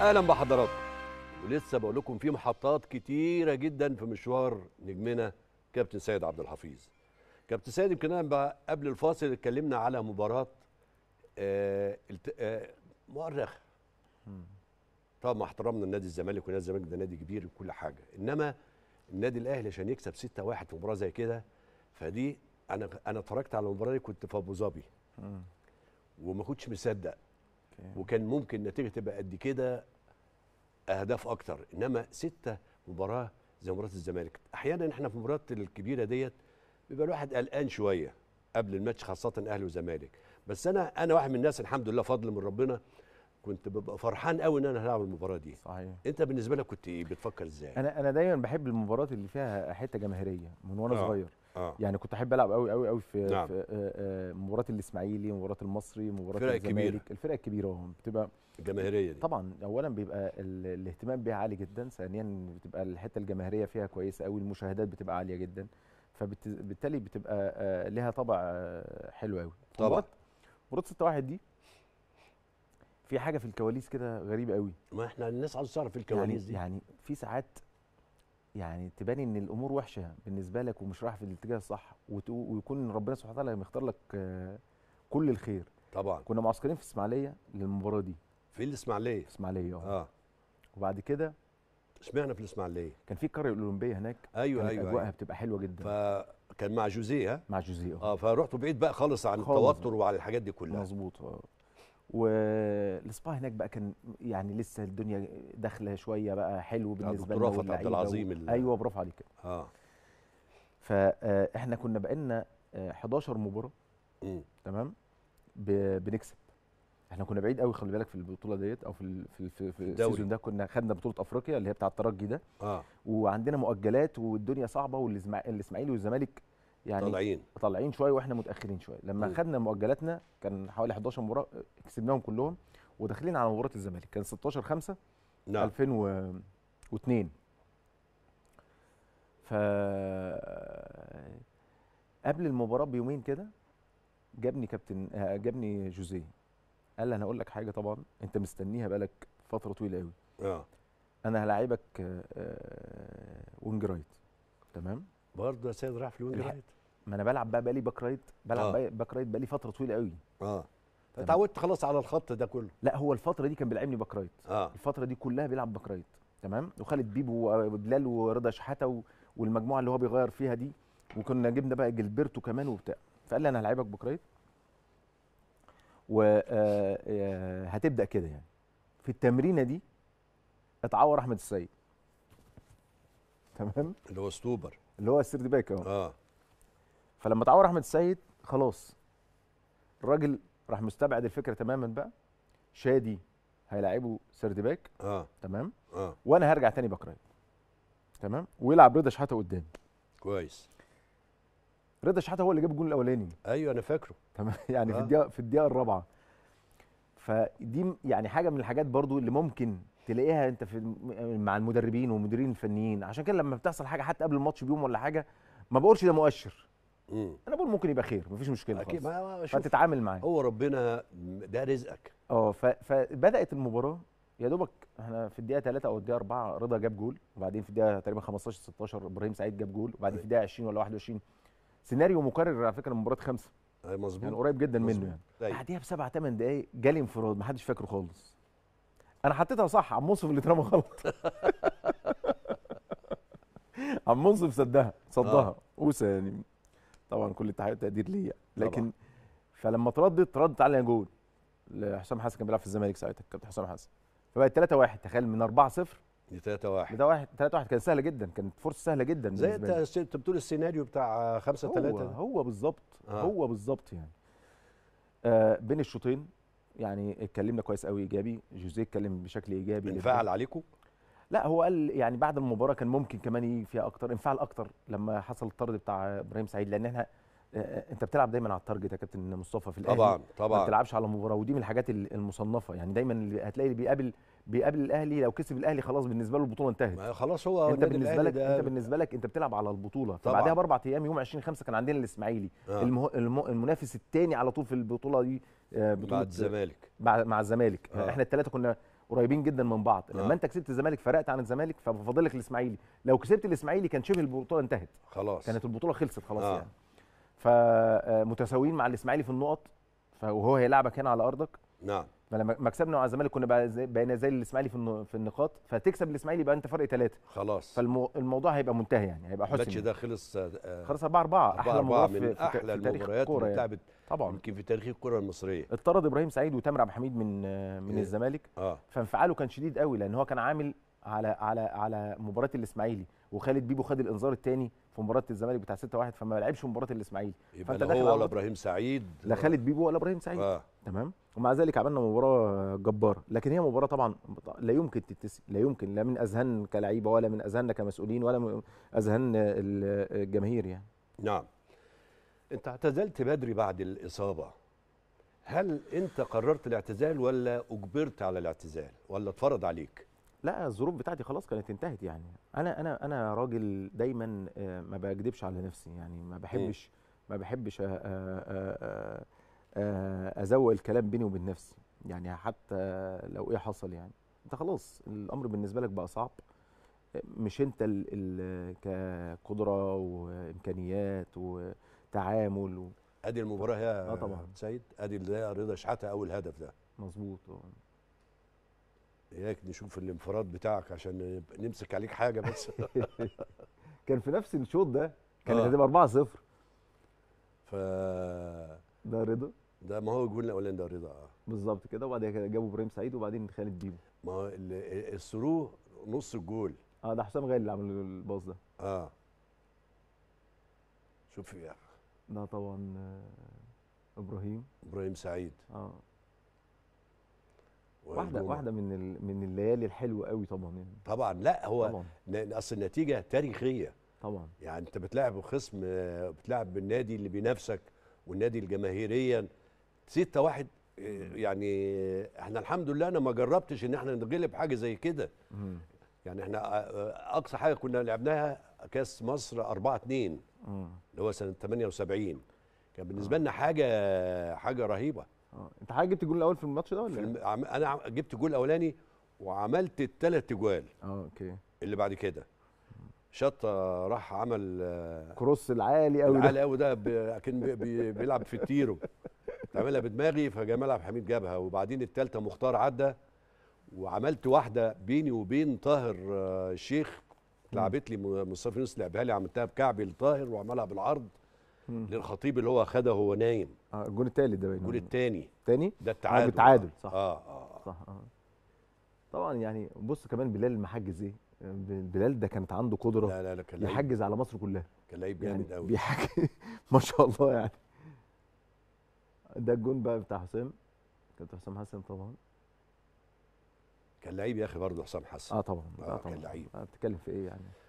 اهلا بحضراتكم ولسه بقول لكم في محطات كتيره جدا في مشوار نجمنا كابتن سيد عبد الحفيظ كابتن سيد يمكن انا قبل الفاصل اتكلمنا على مباراه آه آه طبعا مع احترامنا النادي الزمالك ونادي الزمالك ده نادي كبير وكل حاجه انما النادي الاهلي عشان يكسب 6 1 في مباراه زي كده فدي انا انا اتفرجت على المباراه دي كنت في ابو ظبي وما كنتش مصدق وكان ممكن النتيجه تبقى قد كده اهداف اكتر انما سته مباراه زي مباراه الزمالك احيانا احنا في المباريات الكبيره ديت بيبقى الواحد قلقان شويه قبل الماتش خاصه اهلي وزمالك بس انا انا واحد من الناس الحمد لله فضل من ربنا كنت ببقى فرحان قوي ان انا هلعب المباراه دي صحيح انت بالنسبه لك كنت ايه بتفكر ازاي انا انا دايما بحب المباريات اللي فيها حته جماهيريه من وانا آه. صغير آه. يعني كنت احب العب قوي قوي قوي في, نعم. في آه، آه، مباراه الاسماعيلي مباراه المصري مباراه الزمالك الفرق الكبيره بتبقى الجماهيريه دي طبعا اولا بيبقى الاهتمام بيها عالي جدا ثانيا بتبقى الحته الجماهيريه فيها كويسه قوي المشاهدات بتبقى عاليه جدا فبالتالي بتبقى آه، لها طبع حلو قوي طبعا مباراه 6 1 دي في حاجه في الكواليس كده غريبه قوي ما احنا الناس عاوز تعرف يعني الكواليس يعني دي يعني في ساعات يعني تبان ان الامور وحشه بالنسبه لك ومش رايح في الاتجاه الصح ويكون ربنا سبحانه وتعالى مختار لك آه، كل الخير طبعا كنا معسكرين في الاسماعيليه للمباراه دي في الاسماعيليه في الاسماعيليه آه. اه وبعد كده اشمعنا في الاسماعيليه كان في قريه الاولمبيه هناك ايوه ايوه اجواءها أيوة. بتبقى حلوه جدا فكان مع جوزيه مع جوزيه اه, آه، فرحتوا بعيد بقى خالص عن خالص التوتر وعلى الحاجات دي كلها مظبوط والسبا هناك بقى كان يعني لسه الدنيا داخله شويه بقى حلو آه، بالنسبه لنا دكتور عبد العظيم و... ايوه برافو عليك اه فاحنا آه، كنا لنا 11 آه، مباراه تمام ب... بنكسب احنا كنا بعيد قوي خلي بالك في البطوله ديت او في في في, في السيزون ده كنا خدنا بطوله افريقيا اللي هي بتاع الترجي ده آه. وعندنا مؤجلات والدنيا صعبه والاسماعيلي والزمالك يعني طالعين طالعين شويه واحنا متاخرين شويه لما خدنا مؤجلاتنا كان حوالي 11 مباراه كسبناهم كلهم وداخلين على مباراه الزمالك كان 16 5 نعم 2002 ف قبل المباراه بيومين كده جابني كابتن جابني جوزيه قال لي انا هقول لك حاجه طبعا انت مستنيها بقالك فتره طويله قوي اه انا هلاعبك آه، آه، وينج رايت تمام برضه يا سيد رايح في الوينج رايت ما انا بلعب بقى بقالي باك رايت بلعب آه. باك رايت بقالي فتره طويله قوي اه اتعودت خلاص على الخط ده كله لا هو الفتره دي كان بيلعبني باك رايت آه. الفتره دي كلها بيلعب باك رايت تمام وخالد بيبو وبلال ورضا شحاته و... والمجموعه اللي هو بيغير فيها دي وكنا جبنا بقى جلبرتو كمان وبتاع فقال لي انا هلعبك باك رايت وهتبدا آه، آه، كده يعني في التمرينه دي اتعور احمد السيد تمام اللي هو ستوبر اللي هو دي باك اهو اه فلما تعور احمد السيد خلاص الراجل راح مستبعد الفكره تماما بقى شادي هيلاعبه دي باك اه تمام اه وانا هرجع تاني باك رايت تمام ويلعب رضا شحاته قدام كويس رضا شحاته هو اللي جاب الجون الاولاني ايوه انا فاكره تمام يعني آه. في الدقيقه في الدقيقه الرابعه فدي يعني حاجه من الحاجات برضو اللي ممكن تلاقيها انت في مع المدربين والمديرين الفنيين عشان كده لما بتحصل حاجه حتى قبل الماتش بيوم ولا حاجه ما بقولش ده مؤشر مم. انا بقول ممكن يبقى خير مفيش مشكله اكيد فتتعامل معاه هو ربنا ده رزقك اه فبدات المباراه يا دوبك احنا في الدقيقه 3 او الدقيقه 4 رضا جاب جول وبعدين في الدقيقه تقريبا 15 16 ابراهيم سعيد جاب جول وبعدين في الدقيقه 20 ولا 21 سيناريو مكرر على فكره مباراه خمسه مظبوط يعني قريب جدا مزبوط. منه يعني طيب. بعديها بسبع ثمان دقائق جالي انفراد ما حدش فاكره خالص انا حطيتها صح عم منصف اللي اترمى غلط عم منصف صدها صدها آه. وسا يعني طبعا كل التحية والتقدير ليا لكن طبعا. فلما تردت ردت علينا جول لحسام حسن كان بيلعب في الزمالك ساعتها كابتن حسام حسن فبقت 3 1 تخيل من 4 0 ل 3 1 3 1 3 1 كان سهله جدا كانت فرصه سهله جدا زي انت بتقول السيناريو بتاع 5 3 هو, هو بالظبط آه. هو بالظبط يعني آه بين الشوطين يعني اتكلمنا كويس قوي ايجابي جوزيه اتكلم بشكل ايجابي انفعل عليكم لا هو قال يعني بعد المباراه كان ممكن كمان يجي فيها اكتر انفعل اكتر لما حصل الطرد بتاع ابراهيم سعيد لان احنا آه، آه، انت بتلعب دايما على التارجت يا كابتن مصطفى في الاهلي طبعا طبعا ما بتلعبش على مباراه ودي من الحاجات المصنفه يعني دايما هتلاقي اللي بيقابل بيقابل الاهلي لو كسب الاهلي خلاص بالنسبه له البطوله انتهت ما خلاص هو انت بالنسبه لك انت بالنسبه لك انت بتلعب على البطوله فبعدها باربع ايام يوم 20 5 كان عندنا الاسماعيلي آه. المه... الم... المنافس الثاني على طول في البطوله دي آه، بطوله بعد الزمالك مع, مع الزمالك آه. احنا الثلاثه كنا قريبين جدا من بعض آه. لما انت كسبت الزمالك فرقت عن الزمالك ففاضل لك الاسماعيلي لو كسبت الاسماعيلي كان شبه البطوله انتهت خلاص كانت البطوله خلصت خلاص آه. يعني فمتساويين آه، مع الاسماعيلي في النقط فهو هيلاعبك هنا على ارضك نعم ما لما مكسبنا على الزمالك كنا بقينا زي الاسماعيلي في النقاط فتكسب الاسماعيلي يبقى انت فرق ثلاثه خلاص فالموضوع هيبقى منتهي يعني هيبقى حسن الماتش يعني. ده خلص آه، خلص 4 4 احلى مباراه من احلى المباريات يعني. اللي اتلعبت طبعا يمكن في تاريخ الكره المصريه اطرد ابراهيم سعيد وتامر عبد الحميد من آه، من إيه؟ الزمالك آه. فانفعاله كان شديد قوي لان هو كان عامل على على على مباراه الاسماعيلي وخالد بيبو خد الانذار الثاني في مباراه الزمالك بتاع 6 1 فما لعبش مباراه الاسماعيلي يبقى فانت هو ولا ابراهيم سعيد لا خالد بيبو ولا ابراهيم سعيد آه. تمام ومع ذلك عملنا مباراه جباره لكن هي مباراه طبعا لا يمكن تتسم لا يمكن لا من اذهان كلعيبه ولا من اذهاننا كمسؤولين ولا من اذهان الجماهير يعني نعم انت اعتزلت بدري بعد الاصابه هل انت قررت الاعتزال ولا اجبرت على الاعتزال ولا اتفرض عليك لا الظروف بتاعتي خلاص كانت انتهت يعني انا انا انا راجل دايما آه، ما بكذبش على نفسي يعني ما بحبش ما بحبش آه، آه، آه، ازوق الكلام بيني وبين نفسي يعني حتى لو ايه حصل يعني انت خلاص الامر بالنسبه لك بقى صعب مش انت ال ال كقدره وامكانيات وتعامل و... ادي المباراه هي آه طبعا سيد ادي اللي رضا شحاته اول هدف ده مظبوط اياك نشوف الانفراد بتاعك عشان نمسك عليك حاجه بس كان في نفس الشوط ده كان آه. هتبقى 4 0 ف ده رضا ده ما هو الجون الاولاني ده رضا اه بالظبط كده وبعد كده جابوا ابراهيم سعيد وبعدين خالد بيبو ما هو الثرو نص الجول اه ده حسام غالي اللي عمل الباص ده اه شوف يا ده طبعا آه، ابراهيم ابراهيم سعيد اه واحده واحده من من الليالي الحلوه قوي طبعا يعني. طبعا لا هو طبعاً. اصل النتيجه تاريخيه طبعا يعني انت بتلاعب خصم آه، بتلاعب بالنادي اللي بينافسك والنادي الجماهيريا ستة واحد آه، يعني احنا الحمد لله انا ما جربتش ان احنا نتغلب حاجه زي كده يعني احنا آه، آه، اقصى حاجه كنا لعبناها كاس مصر 4 2 اللي هو سنه 78 كان بالنسبه لنا حاجه حاجه رهيبه اه انت حاجه جبت الجول الاول في الماتش ده ولا الم... إيه؟ انا جبت الجول الاولاني وعملت الثلاث جوال اه اوكي اللي بعد كده شطه راح عمل كروس العالي قوي العالي قوي ده اكن كان بيلعب في التيرو كنت بدماغي فجمال عبد الحميد جابها وبعدين الثالثه مختار عدى وعملت واحده بيني وبين طاهر الشيخ آه، لعبت لي مصطفى يونس لعبها لي عملتها بكعبي لطاهر وعملها بالعرض للخطيب اللي هو خده وهو نايم اه الجول التالت ده الجول الثاني الثاني ده التعادل آه التعادل صح آه،, اه اه صح آه. طبعا يعني بص كمان بلال المحجز ايه بلال ده كانت عنده قدره لا لا لا كان يحجز على مصر كلها كان لعيب جامد قوي يعني بيحجز ما شاء الله يعني ده الجون بقى بتاع حسام كابتن حسام حسن طبعا كان لعيب يا اخي برضه حسام حسن اه طبعا آه, آه، طبعا كان لعيب آه، بتتكلم في ايه يعني